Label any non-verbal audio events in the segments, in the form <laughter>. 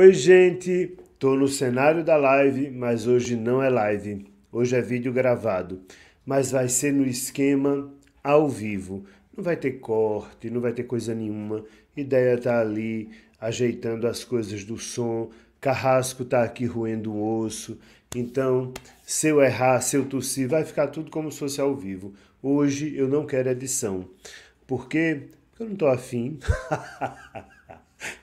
Oi, gente! Tô no cenário da live, mas hoje não é live. Hoje é vídeo gravado, mas vai ser no esquema ao vivo. Não vai ter corte, não vai ter coisa nenhuma. Ideia tá ali ajeitando as coisas do som. Carrasco tá aqui roendo o osso. Então, se eu errar, se eu tossir, vai ficar tudo como se fosse ao vivo. Hoje eu não quero edição. Por quê? Porque eu não tô afim. <laughs>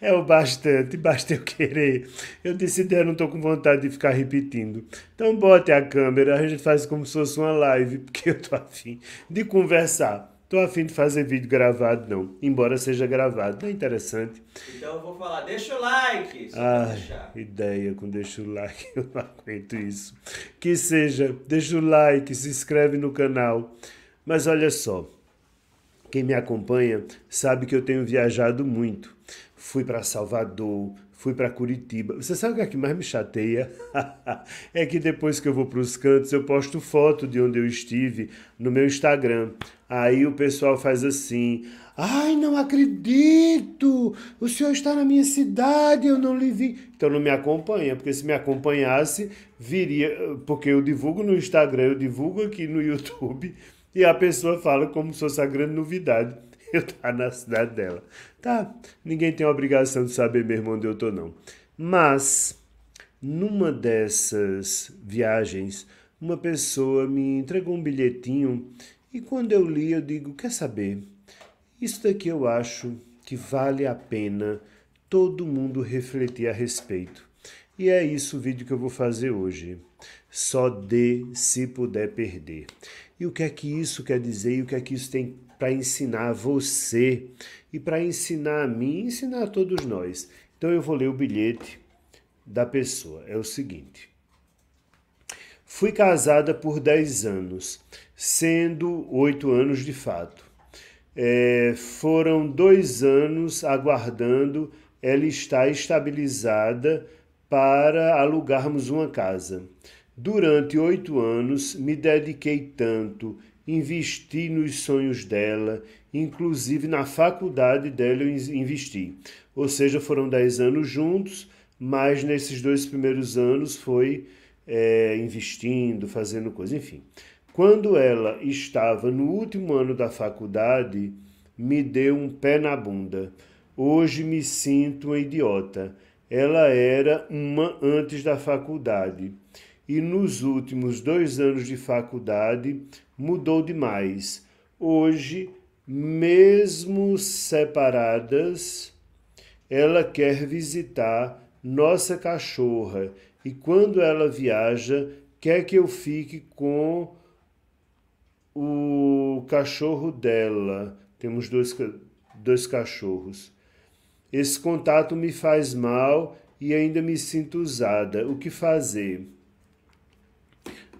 É o bastante, basta eu querer. Eu disse, eu não estou com vontade de ficar repetindo. Então bote a câmera, a gente faz como se fosse uma live, porque eu tô afim de conversar. Tô afim de fazer vídeo gravado, não. Embora seja gravado, não é interessante. Então eu vou falar, deixa o like. Ah, ideia com deixa o like, <laughs> eu não aguento isso. Que seja, deixa o like, se inscreve no canal. Mas olha só, quem me acompanha sabe que eu tenho viajado muito fui para Salvador, fui para Curitiba. Você sabe o que é que mais me chateia? <laughs> é que depois que eu vou para os cantos, eu posto foto de onde eu estive no meu Instagram. Aí o pessoal faz assim: "Ai, não acredito! O senhor está na minha cidade, eu não lhe vi". Então não me acompanha, porque se me acompanhasse, viria, porque eu divulgo no Instagram, eu divulgo aqui no <laughs> YouTube. E a pessoa fala como se fosse a grande novidade eu <laughs> estar tá na cidade dela. Tá, ninguém tem a obrigação de saber mesmo onde eu tô, não. Mas, numa dessas viagens, uma pessoa me entregou um bilhetinho e quando eu li, eu digo: quer saber? Isso daqui eu acho que vale a pena todo mundo refletir a respeito. E é isso o vídeo que eu vou fazer hoje. Só dê se puder perder. E o que é que isso quer dizer e o que é que isso tem para ensinar você e para ensinar a mim, ensinar a todos nós. Então eu vou ler o bilhete da pessoa. É o seguinte: Fui casada por 10 anos, sendo 8 anos de fato. É, foram dois anos aguardando ela estar estabilizada para alugarmos uma casa. Durante oito anos me dediquei tanto investi nos sonhos dela, inclusive na faculdade dela eu investi. Ou seja, foram 10 anos juntos, mas nesses dois primeiros anos foi é, investindo, fazendo coisa, enfim. Quando ela estava no último ano da faculdade, me deu um pé na bunda. Hoje me sinto uma idiota. Ela era uma antes da faculdade e nos últimos dois anos de faculdade mudou demais. Hoje, mesmo separadas, ela quer visitar nossa cachorra e quando ela viaja, quer que eu fique com o cachorro dela. Temos dois, dois cachorros. Esse contato me faz mal e ainda me sinto usada. O que fazer?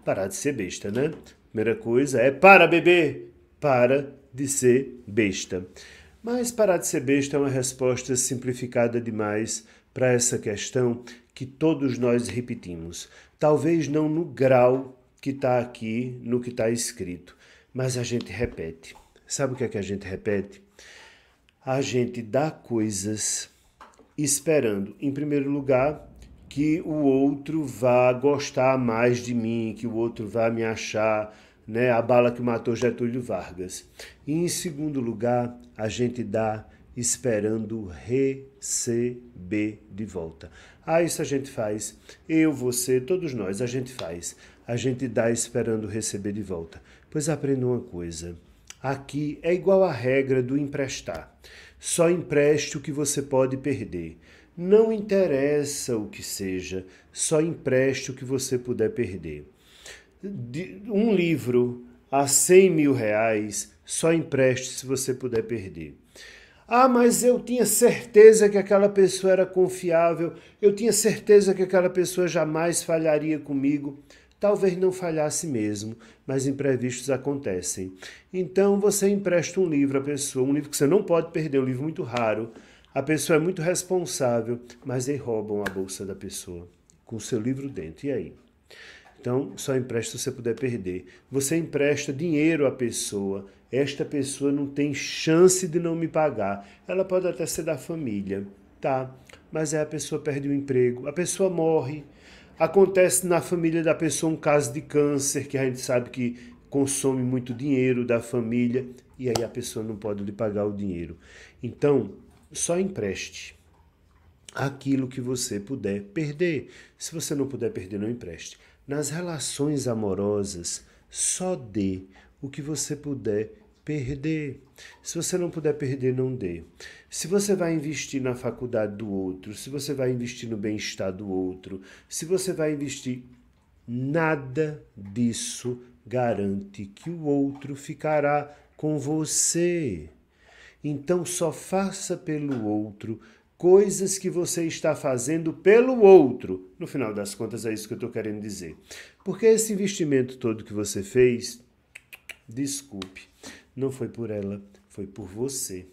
parar de ser besta, né? Primeira coisa é para beber, para de ser besta. Mas parar de ser besta é uma resposta simplificada demais para essa questão que todos nós repetimos. Talvez não no grau que está aqui, no que está escrito, mas a gente repete. Sabe o que é que a gente repete? A gente dá coisas esperando, em primeiro lugar, que o outro vá gostar mais de mim, que o outro vá me achar né, a bala que matou Getúlio Vargas. E em segundo lugar, a gente dá esperando receber de volta. Ah, isso a gente faz. Eu, você, todos nós, a gente faz. A gente dá esperando receber de volta. Pois aprenda uma coisa. Aqui é igual à regra do emprestar. Só empreste o que você pode perder. Não interessa o que seja, só empreste o que você puder perder. Um livro a 100 mil reais, só empreste se você puder perder. Ah, mas eu tinha certeza que aquela pessoa era confiável, eu tinha certeza que aquela pessoa jamais falharia comigo. Talvez não falhasse mesmo, mas imprevistos acontecem. Então você empresta um livro à pessoa, um livro que você não pode perder, um livro muito raro a pessoa é muito responsável, mas aí roubam a bolsa da pessoa, com o seu livro dentro. E aí? Então, só empresta se você puder perder. Você empresta dinheiro à pessoa. Esta pessoa não tem chance de não me pagar. Ela pode até ser da família, tá? Mas aí a pessoa perde o emprego, a pessoa morre. Acontece na família da pessoa um caso de câncer, que a gente sabe que consome muito dinheiro da família, e aí a pessoa não pode lhe pagar o dinheiro. Então, só empreste aquilo que você puder perder. Se você não puder perder, não empreste. Nas relações amorosas, só dê o que você puder perder. Se você não puder perder, não dê. Se você vai investir na faculdade do outro, se você vai investir no bem-estar do outro, se você vai investir. Nada disso garante que o outro ficará com você. Então só faça pelo outro coisas que você está fazendo pelo outro. No final das contas, é isso que eu estou querendo dizer. Porque esse investimento todo que você fez, desculpe, não foi por ela, foi por você.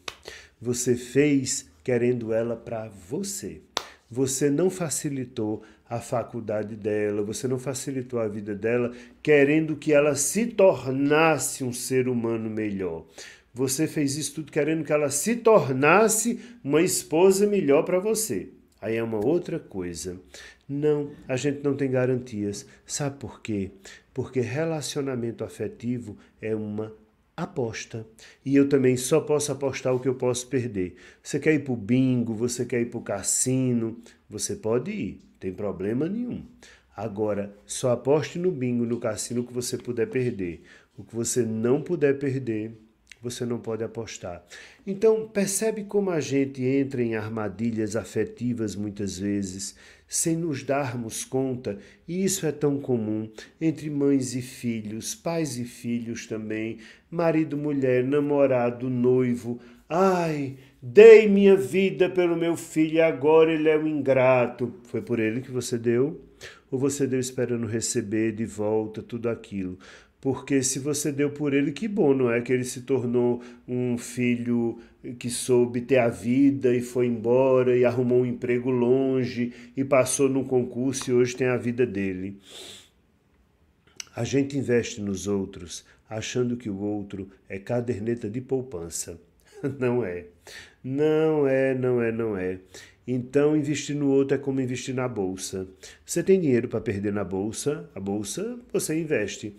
Você fez querendo ela para você. Você não facilitou a faculdade dela, você não facilitou a vida dela, querendo que ela se tornasse um ser humano melhor. Você fez isso tudo querendo que ela se tornasse uma esposa melhor para você. Aí é uma outra coisa. Não, a gente não tem garantias. Sabe por quê? Porque relacionamento afetivo é uma aposta. E eu também só posso apostar o que eu posso perder. Você quer ir para o bingo, você quer ir para o cassino, você pode ir, tem problema nenhum. Agora, só aposte no bingo, no cassino, o que você puder perder. O que você não puder perder, você não pode apostar. Então, percebe como a gente entra em armadilhas afetivas muitas vezes, sem nos darmos conta, e isso é tão comum entre mães e filhos, pais e filhos também, marido, mulher, namorado, noivo. Ai, dei minha vida pelo meu filho e agora ele é um ingrato. Foi por ele que você deu? Ou você deu esperando receber de volta tudo aquilo? porque se você deu por ele, que bom, não é que ele se tornou um filho que soube ter a vida e foi embora e arrumou um emprego longe e passou num concurso e hoje tem a vida dele. A gente investe nos outros, achando que o outro é caderneta de poupança. <laughs> Não é. Não é, não é, não é. Então, investir no outro é como investir na bolsa. Você tem dinheiro para perder na bolsa, a bolsa você investe.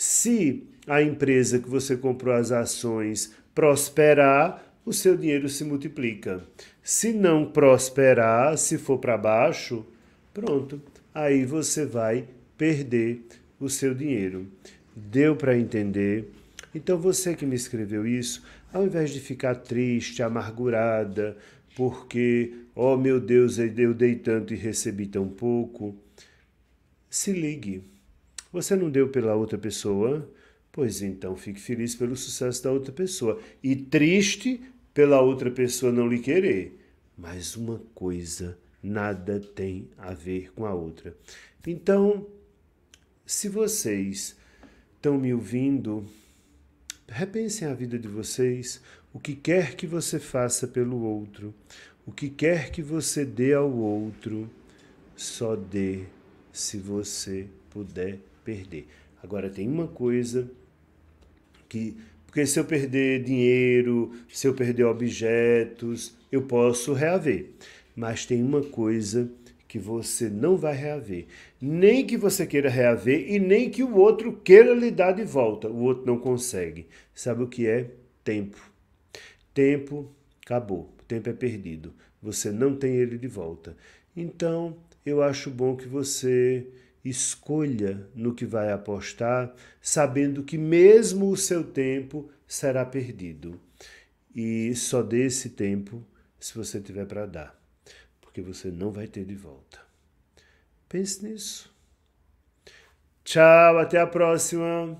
Se a empresa que você comprou as ações prosperar, o seu dinheiro se multiplica. Se não prosperar, se for para baixo, pronto, aí você vai perder o seu dinheiro. Deu para entender? Então você que me escreveu isso, ao invés de ficar triste, amargurada, porque, oh meu Deus, eu dei tanto e recebi tão pouco, se ligue você não deu pela outra pessoa? Pois então, fique feliz pelo sucesso da outra pessoa e triste pela outra pessoa não lhe querer. Mas uma coisa nada tem a ver com a outra. Então, se vocês estão me ouvindo, repensem a vida de vocês, o que quer que você faça pelo outro, o que quer que você dê ao outro, só dê se você puder perder. Agora tem uma coisa que porque se eu perder dinheiro, se eu perder objetos, eu posso reaver. Mas tem uma coisa que você não vai reaver. Nem que você queira reaver e nem que o outro queira lhe dar de volta. O outro não consegue. Sabe o que é? Tempo. Tempo acabou. O tempo é perdido. Você não tem ele de volta. Então, eu acho bom que você escolha no que vai apostar, sabendo que mesmo o seu tempo será perdido. E só dê esse tempo se você tiver para dar, porque você não vai ter de volta. Pense nisso. Tchau, até a próxima.